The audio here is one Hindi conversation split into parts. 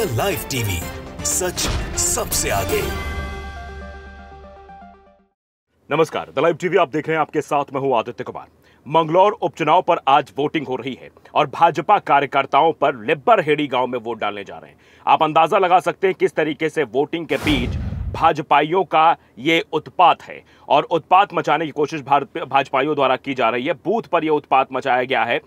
द लाइव टीवी सच सबसे आगे नमस्कार द लाइव टीवी आप देख रहे हैं आपके साथ में हूं आदित्य कुमार मंगलौर उपचुनाव पर आज वोटिंग हो रही है और भाजपा कार्यकर्ताओं पर लिब्बर हेड़ी गांव में वोट डालने जा रहे हैं आप अंदाजा लगा सकते हैं किस तरीके से वोटिंग के बीच भाजपाइयों का ये उत्पात है और उत्पात मचाने की कोशिश भारत भाजपाइयों द्वारा की जा रही है बूथ पर यह उत्पात मचाया गया है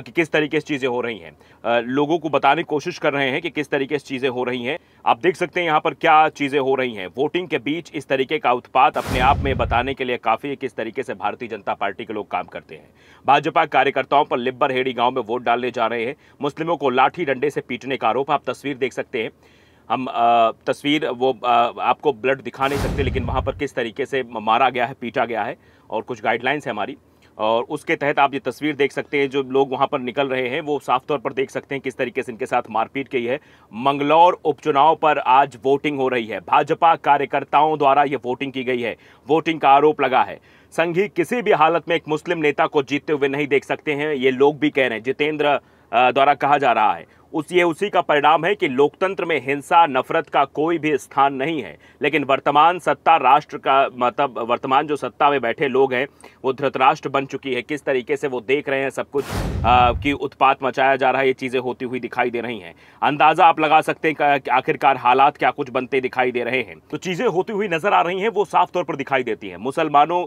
कि किस तरीके से चीज़ें हो रही हैं लोगों को बताने की कोशिश कर रहे हैं कि किस तरीके से चीज़ें हो रही हैं आप देख सकते हैं यहाँ पर क्या चीज़ें हो रही हैं वोटिंग के बीच इस तरीके का उत्पात अपने आप में बताने के लिए काफ़ी है किस तरीके से भारतीय जनता पार्टी के लोग काम करते हैं भाजपा कार्यकर्ताओं पर लिब्बर हेड़ी गाँव में वोट डालने जा रहे हैं मुस्लिमों को लाठी डंडे से पीटने का आरोप आप तस्वीर देख सकते हैं हम तस्वीर वो आपको ब्लड दिखा नहीं सकते लेकिन वहाँ पर किस तरीके से मारा गया है पीटा गया है और कुछ गाइडलाइंस है हमारी और उसके तहत आप ये तस्वीर देख सकते हैं जो लोग वहाँ पर निकल रहे हैं वो साफ तौर पर देख सकते हैं किस तरीके से इनके साथ मारपीट की है मंगलौर उपचुनाव पर आज वोटिंग हो रही है भाजपा कार्यकर्ताओं द्वारा ये वोटिंग की गई है वोटिंग का आरोप लगा है संघी किसी भी हालत में एक मुस्लिम नेता को जीतते हुए नहीं देख सकते हैं ये लोग भी कह रहे हैं जितेंद्र द्वारा कहा जा रहा है उस ये उसी का परिणाम है कि लोकतंत्र में हिंसा नफरत का कोई भी स्थान नहीं है लेकिन वर्तमान सत्ता राष्ट्र का मतलब वर्तमान जो सत्ता में बैठे लोग हैं वो धृतराष्ट्र बन चुकी है किस तरीके से वो देख रहे हैं सब कुछ की उत्पात मचाया जा रहा है ये चीज़ें होती हुई दिखाई दे रही हैं अंदाज़ा आप लगा सकते हैं कि आखिरकार हालात क्या कुछ बनते दिखाई दे रहे हैं तो चीज़ें होती हुई नज़र आ रही हैं वो साफ तौर पर दिखाई देती हैं मुसलमानों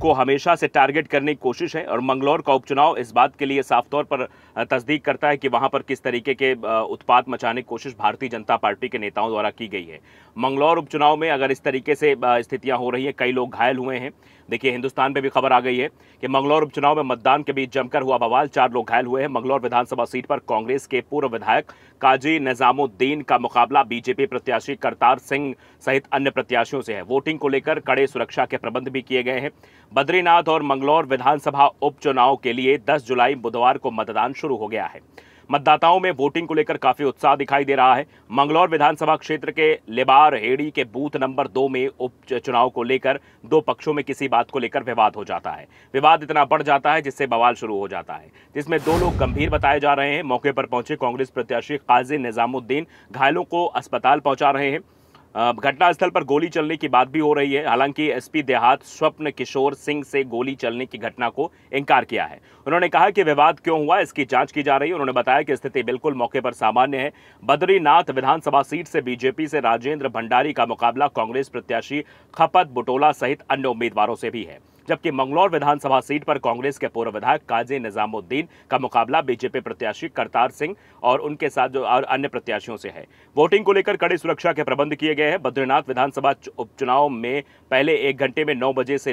को हमेशा से टारगेट करने की कोशिश है और मंगलौर का उपचुनाव इस बात के लिए साफ तौर पर तस्दीक करता है कि वहाँ पर किस तरीके के उत्पाद मचाने की कोशिश भारतीय जनता पार्टी के नेताओं द्वारा की गई है मंगलौर उपचुनाव में अगर इस तरीके से स्थितियाँ हो रही हैं कई लोग घायल हुए हैं देखिए हिंदुस्तान में भी खबर आ गई है कि मंगलौर उपचुनाव में मतदान के बीच जमकर हुआ बवाल चार लोग घायल हुए हैं मंगलौर विधानसभा सीट पर कांग्रेस के पूर्व विधायक काजी निजामुद्दीन का मुकाबला बीजेपी प्रत्याशी करतार सिंह सहित अन्य प्रत्याशियों से है वोटिंग को लेकर कड़े सुरक्षा के प्रबंध भी किए गए हैं बद्रीनाथ और मंगलौर विधानसभा उपचुनाव के लिए दस जुलाई बुधवार को मतदान शुरू हो गया है मतदाताओं में वोटिंग को लेकर काफी उत्साह दिखाई दे रहा है मंगलौर विधानसभा क्षेत्र के लेबार हेड़ी के बूथ नंबर दो में उप चुनाव को लेकर दो पक्षों में किसी बात को लेकर विवाद हो जाता है विवाद इतना बढ़ जाता है जिससे बवाल शुरू हो जाता है जिसमें दो लोग गंभीर बताए जा रहे हैं मौके पर पहुंचे कांग्रेस प्रत्याशी काजी निजामुद्दीन घायलों को अस्पताल पहुंचा रहे हैं घटनास्थल पर गोली चलने की बात भी हो रही है हालांकि एसपी देहात स्वप्न किशोर सिंह से गोली चलने की घटना को इंकार किया है उन्होंने कहा कि विवाद क्यों हुआ इसकी जांच की जा रही है उन्होंने बताया कि स्थिति बिल्कुल मौके पर सामान्य है बद्रीनाथ विधानसभा सीट से बीजेपी से राजेंद्र भंडारी का मुकाबला कांग्रेस प्रत्याशी खपत बुटोला सहित अन्य उम्मीदवारों से भी है जबकि मंगलौर विधानसभा सीट पर कांग्रेस के पूर्व विधायक काजी निजामुद्दीन का मुकाबला बीजेपी प्रत्याशी करतार सिंह और उनके साथ जो और अन्य प्रत्याशियों से है वोटिंग को लेकर कड़ी सुरक्षा के प्रबंध किए गए हैं बद्रीनाथ विधानसभा उपचुनाव में पहले एक घंटे में नौ बजे से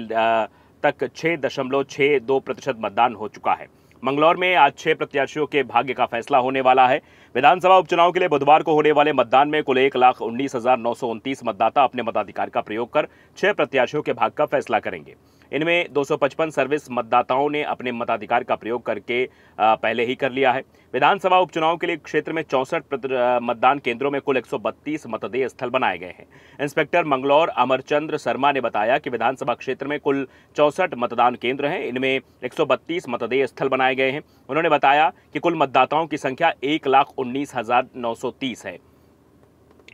तक छः दशमलव छः दो प्रतिशत मतदान हो चुका है मंगलौर में आज छह प्रत्याशियों के भाग्य का फैसला होने वाला है विधानसभा उपचुनाव के लिए बुधवार को होने वाले मतदान में कुल एक लाख उन्नीस हजार नौ सौ उनतीस मतदाता अपने मताधिकार का प्रयोग कर छह प्रत्याशियों के भाग का फैसला करेंगे इनमें 255 सर्विस मतदाताओं ने अपने मताधिकार का प्रयोग करके पहले ही कर लिया है विधानसभा उपचुनाव के लिए क्षेत्र में चौंसठ मतदान केंद्रों में कुल 132 मतदेय स्थल बनाए गए हैं इंस्पेक्टर मंगलौर अमरचंद्र शर्मा ने बताया कि विधानसभा क्षेत्र में कुल चौंसठ मतदान केंद्र हैं इनमें 132 मतदेय स्थल बनाए गए हैं उन्होंने बताया कि कुल मतदाताओं की संख्या एक लाख उन्नीस हजार नौ सौ तीस है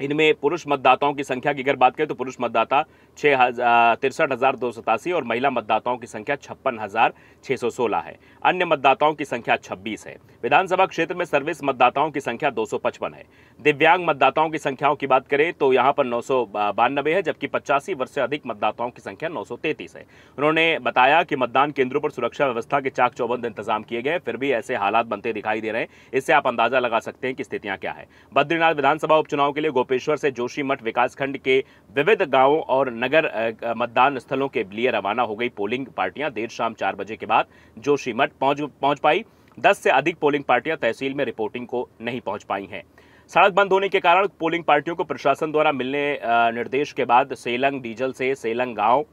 इनमें पुरुष मतदाताओं की संख्या की अगर बात करें तो पुरुष मतदाता छः हज़ार तिरसठ हज़ार दो सतासी और महिला मतदाताओं की संख्या छप्पन हज़ार छः सौ सोलह है अन्य मतदाताओं की संख्या छब्बीस है विधानसभा क्षेत्र में सर्विस मतदाताओं की संख्या दो सौ पचपन है दिव्यांग मतदाताओं की संख्याओं की बात करें तो यहाँ पर नौ सौ बानबे है जबकि पचासी वर्ष से अधिक मतदाताओं की संख्या नौ सौ तैतीस है उन्होंने बताया कि मतदान केंद्रों पर सुरक्षा व्यवस्था के चाक चौबंद इंतजाम किए गए फिर भी ऐसे हालात बनते दिखाई दे रहे हैं इससे आप अंदाजा लगा सकते हैं कि स्थितियां क्या है बद्रीनाथ विधानसभा उपचुनाव के लिए गोपेश्वर से जोशीमठ विकासखंड के विविध गांवों और नगर मतदान स्थलों के लिए रवाना हो गई पोलिंग पार्टियां देर शाम चार बजे के बाद जोशीमठ पहुंच पहुंच पाई दस से अधिक पोलिंग पार्टियां तहसील में रिपोर्टिंग को नहीं पहुंच पाई हैं सड़क बंद होने के कारण पोलिंग पार्टियों को प्रशासन द्वारा मिलने निर्देश के बाद सेलंग डीजल से सेलंग गांव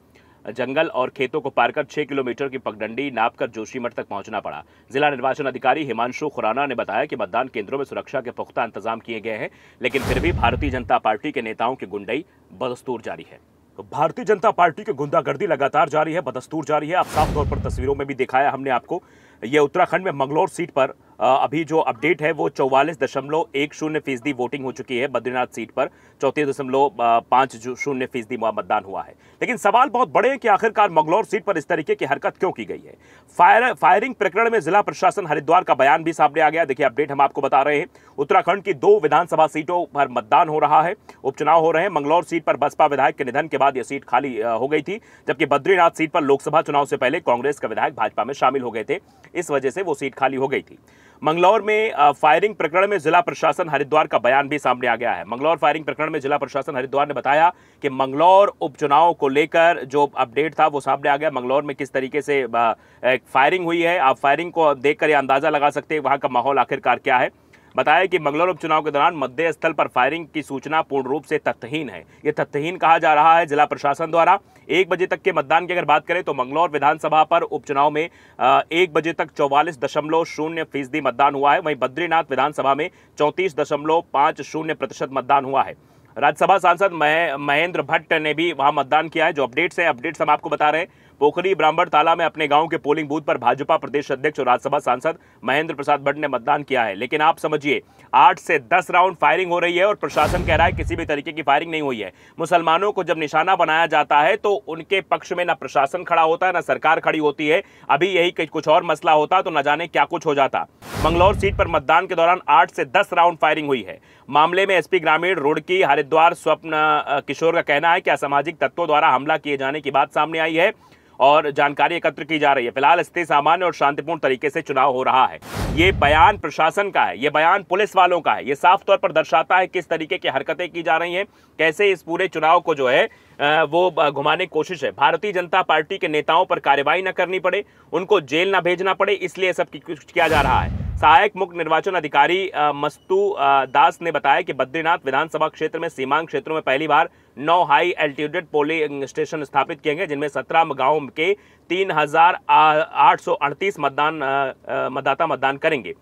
जंगल और खेतों को पार कर छह किलोमीटर की पगडंडी नापकर जोशीमठ तक पहुंचना पड़ा जिला निर्वाचन अधिकारी हिमांशु खुराना ने बताया कि मतदान केंद्रों में सुरक्षा के पुख्ता इंतजाम किए गए हैं लेकिन फिर भी भारतीय जनता पार्टी के नेताओं की गुंडई बदस्तूर जारी है तो भारतीय जनता पार्टी की गुंडागर्दी लगातार जारी है बदस्तूर जारी है आप साफ तौर पर तस्वीरों में भी दिखाया हमने आपको ये उत्तराखंड में मंगलौर सीट पर अभी जो अपडेट है वो चौवालीस दशमलव एक शून्य फीसदी वोटिंग हो चुकी है बद्रीनाथ सीट पर चौंतीस दशमलव पाँच शून्य फीसदी मतदान हुआ है लेकिन सवाल बहुत बड़े हैं कि आखिरकार मंगलौर सीट पर इस तरीके की हरकत क्यों की गई है फायर फायरिंग प्रकरण में जिला प्रशासन हरिद्वार का बयान भी सामने आ गया देखिए अपडेट हम आपको बता रहे हैं उत्तराखंड की दो विधानसभा सीटों पर मतदान हो रहा है उपचुनाव हो रहे हैं मंगलौर सीट पर बसपा विधायक के निधन के बाद यह सीट खाली हो गई थी जबकि बद्रीनाथ सीट पर लोकसभा चुनाव से पहले कांग्रेस का विधायक भाजपा में शामिल हो गए थे इस वजह से वो सीट खाली हो गई थी मंगलौर में फायरिंग प्रकरण में जिला प्रशासन हरिद्वार का बयान भी सामने आ गया है मंगलौर फायरिंग प्रकरण में जिला प्रशासन हरिद्वार ने बताया कि मंगलौर उपचुनाव को लेकर जो अपडेट था वो सामने आ गया मंगलौर में किस तरीके से फायरिंग हुई है आप फायरिंग को देखकर यह अंदाज़ा लगा सकते हैं वहां का माहौल आखिरकार क्या है बताया कि मंगलौर उपचुनाव के दौरान मध्य स्थल पर फायरिंग की सूचना पूर्ण रूप से तथ्यहीन है ये तथ्यहीन कहा जा रहा है जिला प्रशासन द्वारा एक बजे तक के मतदान की अगर बात करें तो मंगलौर विधानसभा पर उपचुनाव में एक बजे तक चौवालीस दशमलव शून्य फीसदी मतदान हुआ है वहीं बद्रीनाथ विधानसभा में चौंतीस दशमलव पाँच शून्य प्रतिशत मतदान हुआ है राज्यसभा सांसद महेंद्र भट्ट ने भी वहां मतदान किया है जो अपडेट्स हैं अपडेट्स हम आपको बता रहे हैं पोखरी ब्राह्मण ताला में अपने गांव के पोलिंग बूथ पर भाजपा प्रदेश अध्यक्ष और राज्यसभा सांसद महेंद्र प्रसाद भट्ट ने मतदान किया है लेकिन आप समझिए आठ से दस राउंड फायरिंग हो रही है और प्रशासन कह रहा है किसी भी तरीके की फायरिंग नहीं हुई है मुसलमानों को जब निशाना बनाया जाता है तो उनके पक्ष में ना प्रशासन खड़ा होता है ना सरकार खड़ी होती है अभी यही कुछ और मसला होता तो न जाने क्या कुछ हो जाता मंगलौर सीट पर मतदान के दौरान आठ से दस राउंड फायरिंग हुई है मामले में एसपी ग्रामीण रोडकी हरिद्वार स्वप्न किशोर का कहना है कि असामाजिक तत्वों द्वारा हमला किए जाने की बात सामने आई है और जानकारी एकत्र की जा रही है फिलहाल स्थिति सामान्य और शांतिपूर्ण तरीके से चुनाव हो रहा है ये बयान प्रशासन का है ये बयान पुलिस वालों का है ये साफ तौर पर दर्शाता है किस तरीके की हरकतें की जा रही हैं कैसे इस पूरे चुनाव को जो है वो घुमाने की कोशिश है भारतीय जनता पार्टी के नेताओं पर कार्रवाई न करनी पड़े उनको जेल न भेजना पड़े इसलिए सब किया जा रहा है सहायक मुख्य निर्वाचन अधिकारी मस्तू दास ने बताया कि बद्रीनाथ विधानसभा क्षेत्र में सीमांक क्षेत्रों में पहली बार नौ हाई एल्टीट्यूड पोलिंग स्टेशन स्थापित किए गए जिनमें सत्रह गाँव के तीन मतदान मतदाता मतदान करेंगे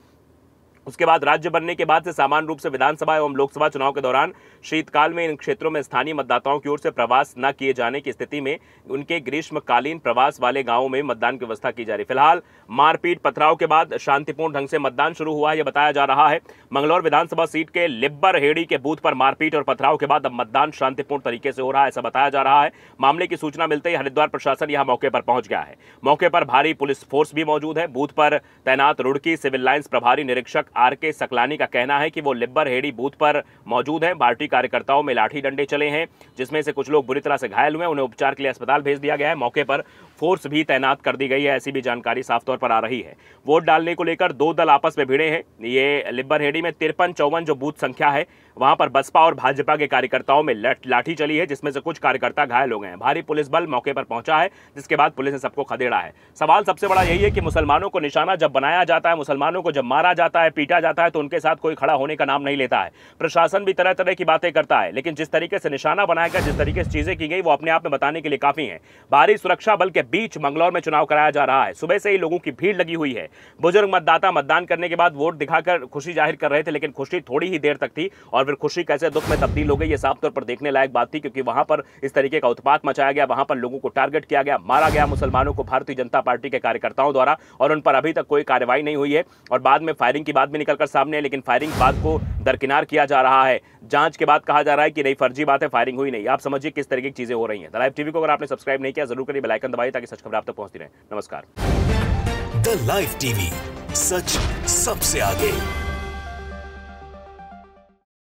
उसके बाद राज्य बनने के बाद से सामान्य रूप से विधानसभा एवं लोकसभा चुनाव के दौरान शीतकाल में इन क्षेत्रों में स्थानीय मतदाताओं की ओर से प्रवास न किए जाने की स्थिति में उनके ग्रीष्मकालीन प्रवास वाले गांवों में मतदान की व्यवस्था की जा रही फिलहाल मारपीट पथराव के बाद शांतिपूर्ण ढंग से मतदान शुरू हुआ है यह बताया जा रहा है मंगलौर विधानसभा सीट के लिब्बर हेड़ी के बूथ पर मारपीट और पथराव के बाद अब मतदान शांतिपूर्ण तरीके से हो रहा है ऐसा बताया जा रहा है मामले की सूचना मिलते ही हरिद्वार प्रशासन यहाँ मौके पर पहुंच गया है मौके पर भारी पुलिस फोर्स भी मौजूद है बूथ पर तैनात रुड़की सिविल लाइन्स प्रभारी निरीक्षक आर के सकलानी का कहना है कि वो लिब्बर हेडी बूथ पर मौजूद हैं पार्टी कार्यकर्ताओं में लाठी डंडे चले हैं जिसमें से कुछ लोग बुरी तरह से घायल हुए हैं उन्हें उपचार के लिए अस्पताल भेज दिया गया है मौके पर फोर्स भी तैनात कर दी गई है ऐसी भी जानकारी साफ तौर पर आ रही है वोट डालने को लेकर दो दल आपस में भिड़े हैं ये लिब्बर हेडी में तिरपन चौवन जो बूथ संख्या है वहां पर बसपा और भाजपा के कार्यकर्ताओं में लाठी चली है जिसमें से कुछ कार्यकर्ता घायल हो गए हैं भारी पुलिस बल मौके पर पहुंचा है जिसके बाद पुलिस ने सबको खदेड़ा है सवाल सबसे बड़ा यही है कि मुसलमानों को निशाना जब बनाया जाता है मुसलमानों को जब मारा जाता है पीटा जाता है तो उनके साथ कोई खड़ा होने का नाम नहीं लेता है प्रशासन भी तरह तरह की बातें करता है लेकिन जिस तरीके से निशाना बनाया गया जिस तरीके से चीजें की गई वो अपने आप में बताने के लिए काफी है भारी सुरक्षा बल के बीच मंगलौर में चुनाव कराया जा रहा है सुबह से ही लोगों की भीड़ लगी हुई है बुजुर्ग मतदाता मतदान करने के बाद वोट दिखाकर खुशी जाहिर कर रहे थे लेकिन खुशी थोड़ी ही देर तक थी और फिर खुशी कैसे दुख में तब्दील हो गई ये साफ तौर पर देखने लायक बात थी क्योंकि वहां पर इस तरीके का उत्पात मचाया गया वहां पर लोगों को टारगेट किया गया मारा गया मुसलमानों को भारतीय जनता पार्टी के कार्यकर्ताओं द्वारा और उन पर अभी तक कोई कार्रवाई नहीं हुई है और बाद में फायरिंग की बात भी निकलकर सामने है लेकिन फायरिंग बात को दरकिनार किया जा रहा है जांच के बाद कहा जा रहा है कि नहीं फर्जी बात है फायरिंग हुई नहीं आप समझिए किस तरीके की चीजें हो रही हैं लाइव टीवी को अगर आपने सब्सक्राइब नहीं किया जरूर करिए बेलाइकन दबाइए ताकि सच खबर आप तक पहुंचती रहे नमस्कार द लाइव टीवी सच सबसे आगे